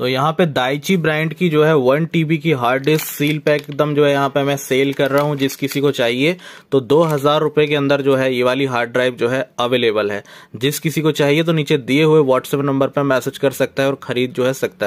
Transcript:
तो यहाँ पे दाइची ब्रांड की जो है वन टीबी की हार्ड डिस्क सील पैक एकदम जो है यहाँ पे मैं सेल कर रहा हूँ जिस किसी को चाहिए तो दो हजार रुपये के अंदर जो है ये वाली हार्ड ड्राइव जो है अवेलेबल है जिस किसी को चाहिए तो नीचे दिए हुए व्हाट्सएप नंबर पर मैसेज कर सकता है और खरीद जो है सकता है